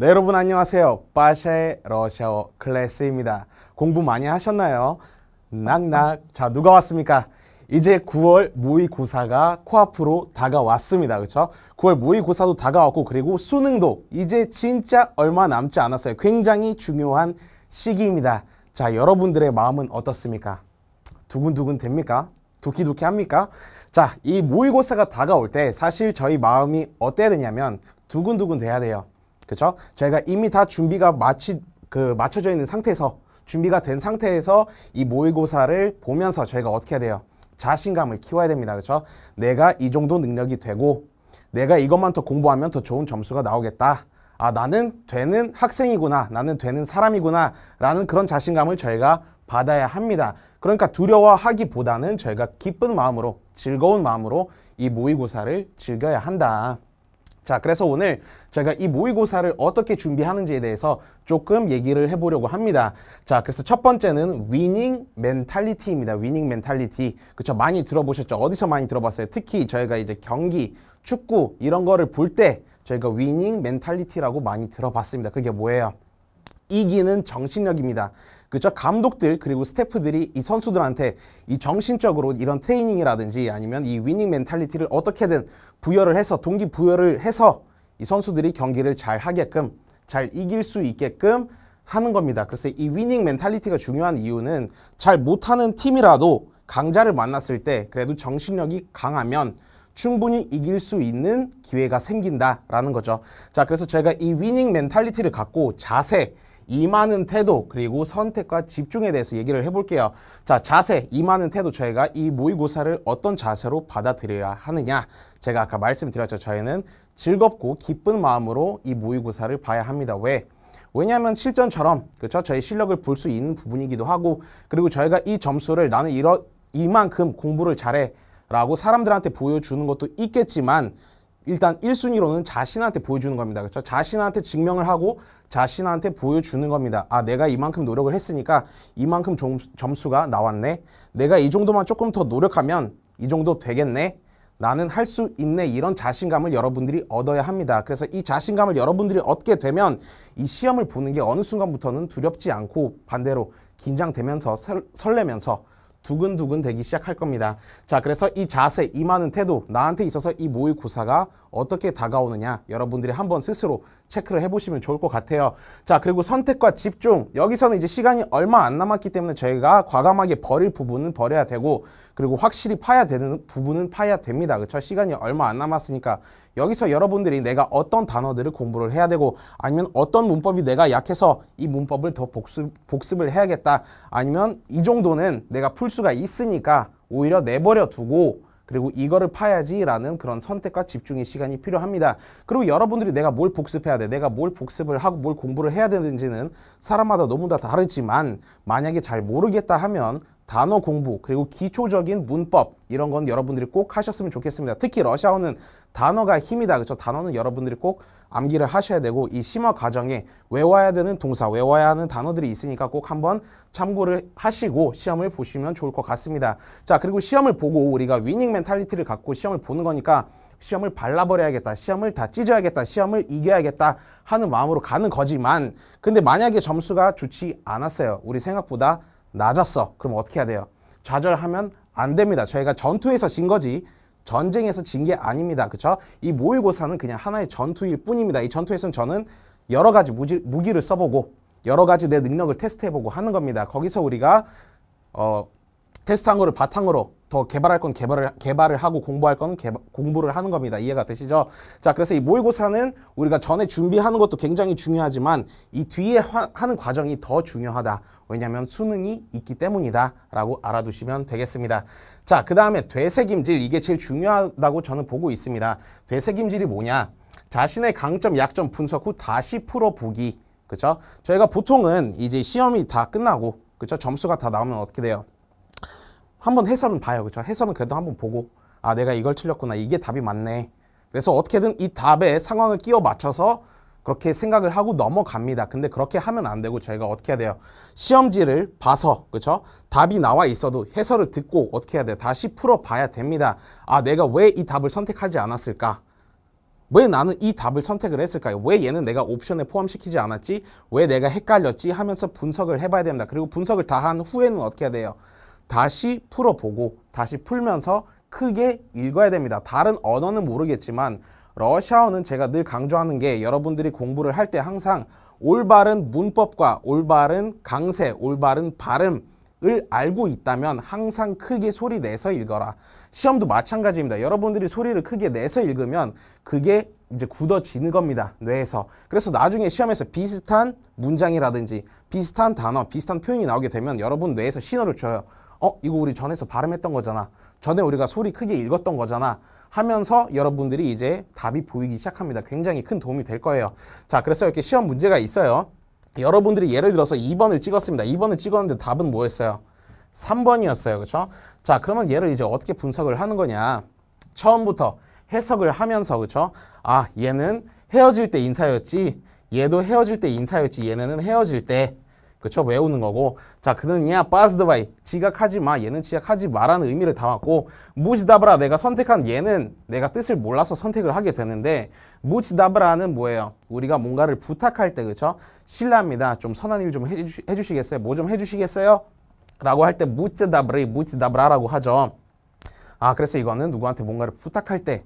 네, 여러분 안녕하세요. 빠샤의 러시아어 클래스입니다. 공부 많이 하셨나요? 낙낙. 자, 누가 왔습니까? 이제 9월 모의고사가 코앞으로 다가왔습니다. 그렇죠? 9월 모의고사도 다가왔고 그리고 수능도 이제 진짜 얼마 남지 않았어요. 굉장히 중요한 시기입니다. 자, 여러분들의 마음은 어떻습니까? 두근두근 됩니까? 도키도키 합니까? 자, 이 모의고사가 다가올 때 사실 저희 마음이 어때야 되냐면 두근두근 돼야 돼요. 그렇죠? 저희가 이미 다 준비가 마치 그 맞춰져 있는 상태에서 준비가 된 상태에서 이 모의고사를 보면서 저희가 어떻게 해야 돼요? 자신감을 키워야 됩니다. 그렇죠? 내가 이 정도 능력이 되고 내가 이것만 더 공부하면 더 좋은 점수가 나오겠다. 아 나는 되는 학생이구나. 나는 되는 사람이구나. 라는 그런 자신감을 저희가 받아야 합니다. 그러니까 두려워하기보다는 저희가 기쁜 마음으로 즐거운 마음으로 이 모의고사를 즐겨야 한다. 자, 그래서 오늘 제가 이 모의고사를 어떻게 준비하는지에 대해서 조금 얘기를 해보려고 합니다. 자, 그래서 첫 번째는 위닝 멘탈리티입니다. 위닝 멘탈리티. 그쵸, 많이 들어보셨죠? 어디서 많이 들어봤어요? 특히 저희가 이제 경기, 축구 이런 거를 볼 때 저희가 위닝 멘탈리티라고 많이 들어봤습니다. 그게 뭐예요? 이기는 정신력입니다. 그렇죠? 감독들 그리고 스태프들이 이 선수들한테 이 정신적으로 이런 트레이닝이라든지 아니면 이 위닝 멘탈리티를 어떻게든 부여를 해서 동기 부여를 해서 이 선수들이 경기를 잘 하게끔 잘 이길 수 있게끔 하는 겁니다. 그래서 이 위닝 멘탈리티가 중요한 이유는 잘 못하는 팀이라도 강자를 만났을 때 그래도 정신력이 강하면 충분히 이길 수 있는 기회가 생긴다라는 거죠. 자, 그래서 제가 이 위닝 멘탈리티를 갖고 자세, 임하는 태도 그리고 선택과 집중에 대해서 얘기를 해볼게요. 자 자세 임하는 태도 저희가 이 모의고사를 어떤 자세로 받아들여야 하느냐 제가 아까 말씀드렸죠. 저희는 즐겁고 기쁜 마음으로 이 모의고사를 봐야 합니다. 왜? 왜냐하면 실전처럼 그렇죠? 저희 실력을 볼 수 있는 부분이기도 하고 그리고 저희가 이 점수를 나는 이러, 이만큼 공부를 잘해 라고 사람들한테 보여주는 것도 있겠지만 일단 1순위로는 자신한테 보여주는 겁니다. 그렇죠? 자신한테 증명을 하고 자신한테 보여주는 겁니다. 아, 내가 이만큼 노력을 했으니까 이만큼 점, 점수가 나왔네. 내가 이 정도만 조금 더 노력하면 이 정도 되겠네. 나는 할 수 있네 이런 자신감을 여러분들이 얻어야 합니다. 그래서 이 자신감을 여러분들이 얻게 되면 이 시험을 보는 게 어느 순간부터는 두렵지 않고 반대로 긴장되면서 설, 설레면서 두근두근 되기 시작할 겁니다. 자, 그래서 이 자세, 임하는 태도, 나한테 있어서 이 모의고사가 어떻게 다가오느냐 여러분들이 한번 스스로 체크를 해보시면 좋을 것 같아요. 자 그리고 선택과 집중 여기서는 이제 시간이 얼마 안 남았기 때문에 저희가 과감하게 버릴 부분은 버려야 되고 그리고 확실히 파야 되는 부분은 파야 됩니다. 그렇죠? 시간이 얼마 안 남았으니까 여기서 여러분들이 내가 어떤 단어들을 공부를 해야 되고 아니면 어떤 문법이 내가 약해서 이 문법을 더 복습, 복습을 해야겠다 아니면 이 정도는 내가 풀 수가 있으니까 오히려 내버려 두고 그리고 이거를 파야지라는 그런 선택과 집중의 시간이 필요합니다. 그리고 여러분들이 내가 뭘 복습해야 돼, 내가 뭘 복습을 하고 뭘 공부를 해야 되는지는 사람마다 너무 다 다르지만 만약에 잘 모르겠다 하면 단어 공부 그리고 기초적인 문법 이런 건 여러분들이 꼭 하셨으면 좋겠습니다. 특히 러시아어는 단어가 힘이다. 그렇죠? 단어는 여러분들이 꼭 암기를 하셔야 되고 이 심화 과정에 외워야 되는 동사, 외워야 하는 단어들이 있으니까 꼭 한번 참고를 하시고 시험을 보시면 좋을 것 같습니다. 자, 그리고 시험을 보고 우리가 위닝 멘탈리티를 갖고 시험을 보는 거니까 시험을 발라버려야겠다. 시험을 다 찢어야겠다. 시험을 이겨야겠다 하는 마음으로 가는 거지만 근데 만약에 점수가 좋지 않았어요. 우리 생각보다 낮았어. 그럼 어떻게 해야 돼요? 좌절하면 안 됩니다. 저희가 전투에서 진 거지 전쟁에서 진 게 아닙니다. 그렇죠? 이 모의고사는 그냥 하나의 전투일 뿐입니다. 이 전투에서는 저는 여러 가지 무지, 무기를 써보고 여러 가지 내 능력을 테스트해보고 하는 겁니다. 거기서 우리가 어, 테스트한 거를 바탕으로 더 개발할 건 개발을 개발을 하고 공부할 건 개발, 공부를 하는 겁니다. 이해가 되시죠? 자, 그래서 이 모의고사는 우리가 전에 준비하는 것도 굉장히 중요하지만 이 뒤에 화, 하는 과정이 더 중요하다. 왜냐하면 수능이 있기 때문이다라고 알아두시면 되겠습니다. 자, 그 다음에 되새김질 이게 제일 중요하다고 저는 보고 있습니다. 되새김질이 뭐냐? 자신의 강점, 약점 분석 후 다시 풀어보기. 그렇죠? 저희가 보통은 이제 시험이 다 끝나고 그렇죠? 점수가 다 나오면 어떻게 돼요? 한번 해설은 봐요. 그렇죠? 해설은 그래도 한번 보고 아 내가 이걸 틀렸구나. 이게 답이 맞네. 그래서 어떻게든 이 답에 상황을 끼워 맞춰서 그렇게 생각을 하고 넘어갑니다. 근데 그렇게 하면 안 되고 저희가 어떻게 해야 돼요? 시험지를 봐서 그렇죠? 답이 나와 있어도 해설을 듣고 어떻게 해야 돼요? 다시 풀어봐야 됩니다. 아 내가 왜 이 답을 선택하지 않았을까? 왜 나는 이 답을 선택을 했을까요? 왜 얘는 내가 옵션에 포함시키지 않았지? 왜 내가 헷갈렸지? 하면서 분석을 해봐야 됩니다. 그리고 분석을 다 한 후에는 어떻게 해야 돼요? 다시 풀어보고 다시 풀면서 크게 읽어야 됩니다. 다른 언어는 모르겠지만 러시아어는 제가 늘 강조하는 게 여러분들이 공부를 할 때 항상 올바른 문법과 올바른 강세, 올바른 발음 을 알고 있다면 항상 크게 소리 내서 읽어라. 시험도 마찬가지입니다. 여러분들이 소리를 크게 내서 읽으면 그게 이제 굳어지는 겁니다. 뇌에서. 그래서 나중에 시험에서 비슷한 문장이라든지 비슷한 단어, 비슷한 표현이 나오게 되면 여러분 뇌에서 신호를 줘요. 어 이거 우리 전에서 발음했던 거잖아 전에 우리가 소리 크게 읽었던 거잖아 하면서 여러분들이 이제 답이 보이기 시작합니다 굉장히 큰 도움이 될 거예요 자 그래서 이렇게 시험 문제가 있어요 여러분들이 예를 들어서 2번을 찍었습니다 2번을 찍었는데 답은 뭐였어요 3번이었어요 그렇죠 자 그러면 얘를 이제 어떻게 분석을 하는 거냐 처음부터 해석을 하면서 그렇죠 아 얘는 헤어질 때 인사였지 얘도 헤어질 때 인사였지 얘네는 헤어질 때 그쵸? 외우는 거고 자 그는 야 빠스드바이 지각하지 마 얘는 지각하지 마라는 의미를 담았고 무지다브라 내가 선택한 얘는 내가 뜻을 몰라서 선택을 하게 되는데 무지다브라는 뭐예요? 우리가 뭔가를 부탁할 때 그쵸? 신례합니다좀 선한 일 좀 해주, 시겠어요 뭐 좀 해주시겠어요? 라고 할 때 무지다브리 무지다브라라고 하죠 아 그래서 이거는 누구한테 뭔가를 부탁할 때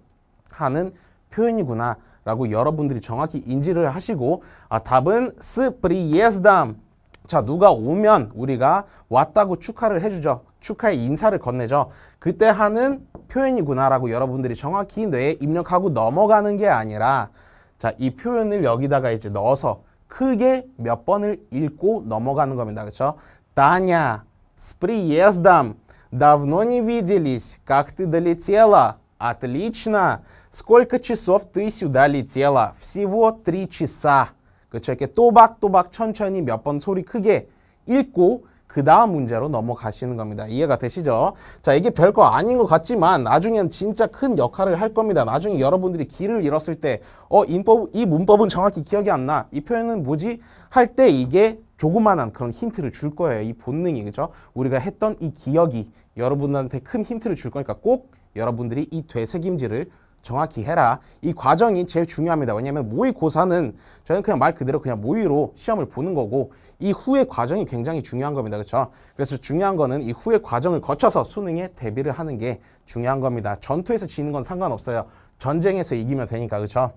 하는 표현이구나 라고 여러분들이 정확히 인지를 하시고 아 답은 스프리예스담 자 누가 오면 우리가 왔다고 축하를 해주죠. 축하의 인사를 건네죠. 그때 하는 표현이구나라고 여러분들이 정확히 뇌에 입력하고 넘어가는 게 아니라 자이 표현을 여기다가 이제 넣어서 크게 몇 번을 읽고 넘어가는 겁니다. 그쵸 다냐 스프리 예스담 и е з д о м Давно не виделись! Как ты долетела? Отлично! Сколько часов ты сюда летела? Всего три часа. 그렇죠? 이렇게 또박또박 천천히 몇 번 소리 크게 읽고 그 다음 문제로 넘어가시는 겁니다. 이해가 되시죠? 자, 이게 별거 아닌 것 같지만 나중엔 진짜 큰 역할을 할 겁니다. 나중에 여러분들이 길을 잃었을 때 어, 인법, 이 문법은 정확히 기억이 안 나. 이 표현은 뭐지? 할 때 이게 조그만한 그런 힌트를 줄 거예요. 이 본능이, 그죠? 우리가 했던 이 기억이 여러분한테 큰 힌트를 줄 거니까 꼭 여러분들이 이 되새김질을 정확히 해라. 이 과정이 제일 중요합니다. 왜냐하면 모의고사는 저는 그냥 말 그대로 그냥 모의로 시험을 보는 거고 이 후의 과정이 굉장히 중요한 겁니다. 그렇죠? 그래서 중요한 거는 이 후의 과정을 거쳐서 수능에 대비를 하는 게 중요한 겁니다. 전투에서 지는 건 상관없어요. 전쟁에서 이기면 되니까. 그렇죠?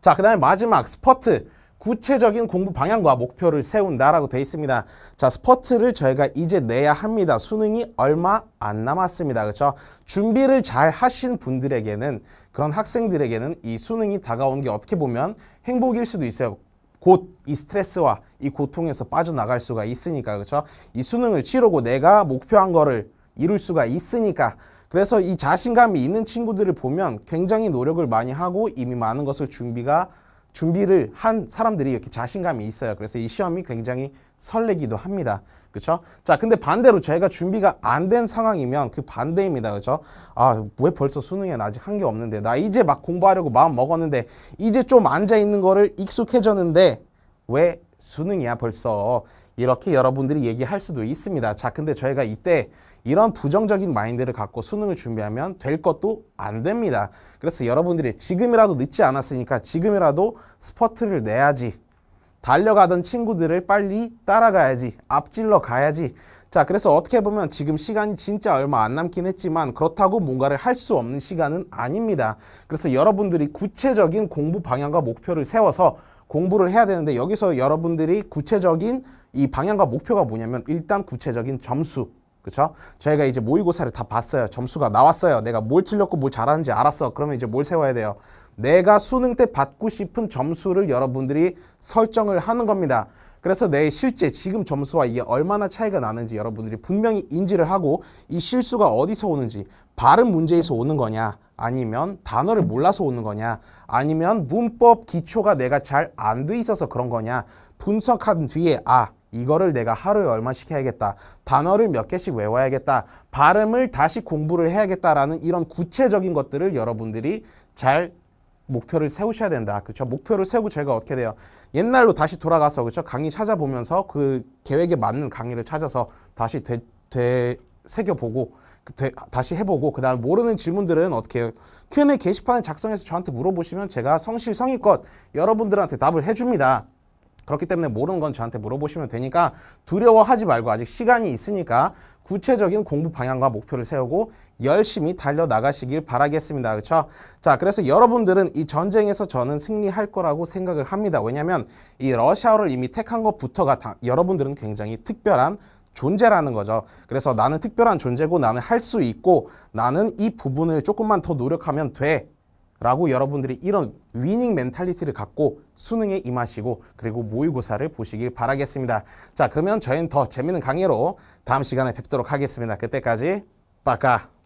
자, 그 다음에 마지막 스퍼트. 구체적인 공부 방향과 목표를 세운다라고 되어 있습니다. 자, 스퍼트를 저희가 이제 내야 합니다. 수능이 얼마 안 남았습니다. 그렇죠? 준비를 잘 하신 분들에게는 그런 학생들에게는 이 수능이 다가온 게 어떻게 보면 행복일 수도 있어요. 곧 이 스트레스와 이 고통에서 빠져나갈 수가 있으니까 그렇죠? 이 수능을 치르고 내가 목표한 거를 이룰 수가 있으니까 그래서 이 자신감이 있는 친구들을 보면 굉장히 노력을 많이 하고 이미 많은 것을 준비가 준비를 한 사람들이 이렇게 자신감이 있어요. 그래서 이 시험이 굉장히 설레기도 합니다. 그렇죠? 자, 근데 반대로 저희가 준비가 안 된 상황이면 그 반대입니다. 그렇죠? 아, 왜 벌써 수능에 나 아직 한 게 없는데 나 이제 막 공부하려고 마음 먹었는데 이제 좀 앉아 있는 거를 익숙해졌는데 왜 수능이야 벌써 이렇게 여러분들이 얘기할 수도 있습니다. 자, 근데 저희가 이때 이런 부정적인 마인드를 갖고 수능을 준비하면 될 것도 안 됩니다. 그래서 여러분들이 지금이라도 늦지 않았으니까 지금이라도 스퍼트를 내야지. 달려가던 친구들을 빨리 따라가야지. 앞질러 가야지. 자, 그래서 어떻게 보면 지금 시간이 진짜 얼마 안 남긴 했지만 그렇다고 뭔가를 할 수 없는 시간은 아닙니다. 그래서 여러분들이 구체적인 공부 방향과 목표를 세워서 공부를 해야 되는데 여기서 여러분들이 구체적인 이 방향과 목표가 뭐냐면 일단 구체적인 점수 그렇죠? 저희가 이제 모의고사를 다 봤어요. 점수가 나왔어요. 내가 뭘 틀렸고 뭘 잘하는지 알았어. 그러면 이제 뭘 세워야 돼요? 내가 수능 때 받고 싶은 점수를 여러분들이 설정을 하는 겁니다. 그래서 내 실제 지금 점수와 이게 얼마나 차이가 나는지 여러분들이 분명히 인지를 하고 이 실수가 어디서 오는지 발음 문제에서 오는 거냐 아니면 단어를 몰라서 오는 거냐 아니면 문법 기초가 내가 잘 안 돼 있어서 그런 거냐 분석한 뒤에 아 이거를 내가 하루에 얼마씩 해야겠다. 단어를 몇 개씩 외워야겠다. 발음을 다시 공부를 해야겠다라는 이런 구체적인 것들을 여러분들이 잘 목표를 세우셔야 된다. 그렇죠? 목표를 세우고 제가 어떻게 돼요? 옛날로 다시 돌아가서 그렇죠? 강의 찾아보면서 그 계획에 맞는 강의를 찾아서 다시 되, 되 새겨보고 그 되, 다시 해보고 그다음 모르는 질문들은 어떻게 해요? Q&A 게시판을 작성해서 저한테 물어보시면 제가 성실성의껏 여러분들한테 답을 해줍니다. 그렇기 때문에 모르는 건 저한테 물어보시면 되니까 두려워하지 말고 아직 시간이 있으니까 구체적인 공부 방향과 목표를 세우고 열심히 달려나가시길 바라겠습니다. 그렇죠? 자, 그래서 여러분들은 이 전쟁에서 저는 승리할 거라고 생각을 합니다. 왜냐하면 이 러시아어를 이미 택한 것부터가 다, 여러분들은 굉장히 특별한 존재라는 거죠. 그래서 나는 특별한 존재고 나는 할 수 있고 나는 이 부분을 조금만 더 노력하면 돼 라고 여러분들이 이런 위닝 멘탈리티를 갖고 수능에 임하시고 그리고 모의고사를 보시길 바라겠습니다. 자 그러면 저희는 더 재밌는 강의로 다음 시간에 뵙도록 하겠습니다. 그때까지 빠까!